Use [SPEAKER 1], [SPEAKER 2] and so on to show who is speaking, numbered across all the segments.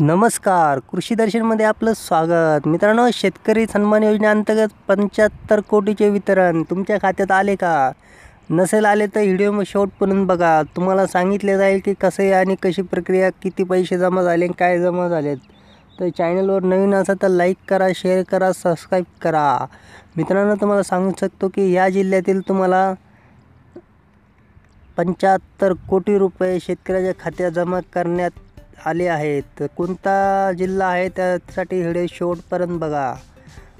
[SPEAKER 1] नमस्कार कृषी दर्शनमध्ये आपलं स्वागत मित्रांनो शेतकरी सन्मान योजनेअंतर्गत पंच्याहत्तर कोटीचे वितरण तुमच्या खात्यात आले का नसेल आले तर व्हिडिओ शॉर्ट शेवटपर्यंत बघा तुम्हाला सांगितले जाईल की कसे आणि कशी प्रक्रिया किती पैसे जमा झाले काय जमा झालेत तर चॅनलवर नवीन असा तर लाईक करा शेअर करा सबस्क्राईब करा मित्रांनो तुम्हाला सांगू शकतो की ह्या जिल्ह्यातील तुम्हाला पंच्याहत्तर कोटी रुपये शेतकऱ्याच्या खात्यात जमा करण्यात आले आहेत कोणता जिल्हा आहे त्यासाठी हेडे शेवटपर्यंत बघा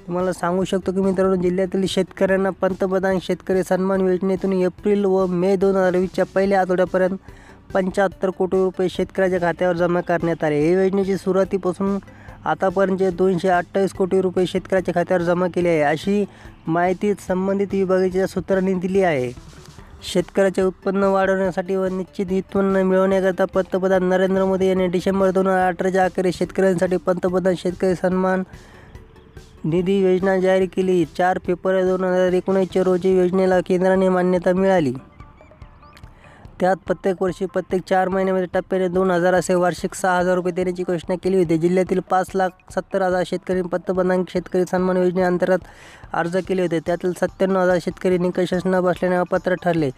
[SPEAKER 1] तुम्हाला सांगू शकतो की मित्रांनो जिल्ह्यातील शेतकऱ्यांना पंतप्रधान शेतकरी सन्मान योजनेतून एप्रिल व मे दोन हजार वीसच्या पहिल्या आठवड्यापर्यंत पंच्याहत्तर कोटी रुपये शेतकऱ्याच्या खात्यावर जमा करण्यात आले या योजनेची सुरुवातीपासून आतापर्यंत दोनशे अठ्ठावीस कोटी रुपये शेतकऱ्याच्या खात्यावर जमा केले आहे अशी माहिती संबंधित विभागाच्या सूत्रांनी दिली आहे शेतकऱ्याचे उत्पन्न वाढवण्यासाठी व निश्चित उत्पन्न मिळवण्याकरता पंतप्रधान नरेंद्र मोदी यांनी डिसेंबर दोन हजार अठराच्या अखेरीस शेतकऱ्यांसाठी पंतप्रधान शेतकरी सन्मान निधी योजना जाहीर केली चार फेब्रुवारी दोन हजार एकोणीसच्या रोजी योजनेला केंद्राने मान्यता मिळाली त्यात प्रत्येक वर्षी प्रत्येक चार महिन्यामध्ये टप्प्याने दोन हजार असे वार्षिक सहा हजार रुपये देण्याची घोषणा केली होती जिल्ह्यातील पाच लाख सत्तर हजार शेतकरी पंतप्रधान शेतकरी सन्मान योजनेअंतर्गत अर्ज केले होते त्यातील सत्त्याण्णव हजार शेतकरी निकष न बसल्याने अपात्र ठरले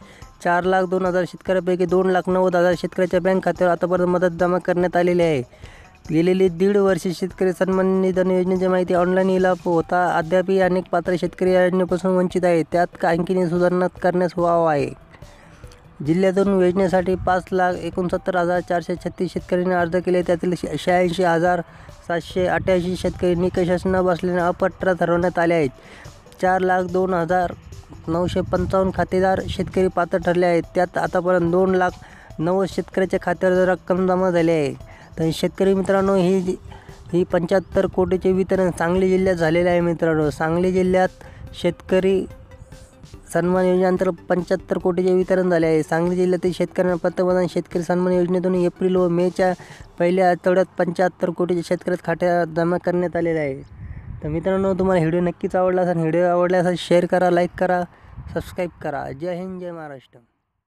[SPEAKER 1] चार लाख दोन हजार शेतकऱ्यापैकी दोन लाख नव्वद हजार शेतकऱ्याच्या बँक खात्यावर आतापर्यंत मदत जमा करण्यात आलेली आहे गेलेली दीड वर्षे शेतकरी सन्मान निधन योजनेची माहिती ऑनलाईन इलाप होता अद्यापही अनेक पात्र शेतकरी या योजनेपासून वंचित आहे त्यात आणखीने सुधारणा करण्यास वाव आहे जिल्ह्यातून योजनेसाठी पाच लाख एकोणसत्तर हजार चारशे छत्तीस शेतकऱ्यांनी अर्ज केले त्यातील शे शहाऐंशी हजार सातशे अठ्ठ्याऐंशी शेतकरी निकषास न बसल्याने अपात्र ठरवण्यात आले आहेत चार लाख दोन हजार नऊशे पंचावन्न खातेदार शेतकरी पात्र ठरले आहेत त्यात आतापर्यंत दोन लाख नव्वद शेतकऱ्याच्या खात्यावर रक्कम जमा झाली आहे तर शेतकरी मित्रांनो ही ही पंच्याहत्तर कोटीचे वितरण सांगली जिल्ह्यात झालेले आहे मित्रांनो सांगली जिल्ह्यात शेतकरी सन्मान योजनेअंतर्गत पंच्याहत्तर कोटीचे वितरण झाले आहे सांगली जिल्ह्यातील शेतकऱ्यांना पंतप्रधान शेतकरी सन्मान योजनेतून एप्रिल व मेच्या पहिल्या आठवड्यात पंच्याहत्तर कोटीचे शेतकऱ्यात खात्यात जमा करण्यात आलेले आहे तर मित्रांनो तुम्हाला व्हिडिओ नक्कीच आवडला असेल व्हिडिओ आवडला असेल शेअर करा लाईक करा सबस्क्राईब करा जय हिंद जय महाराष्ट्र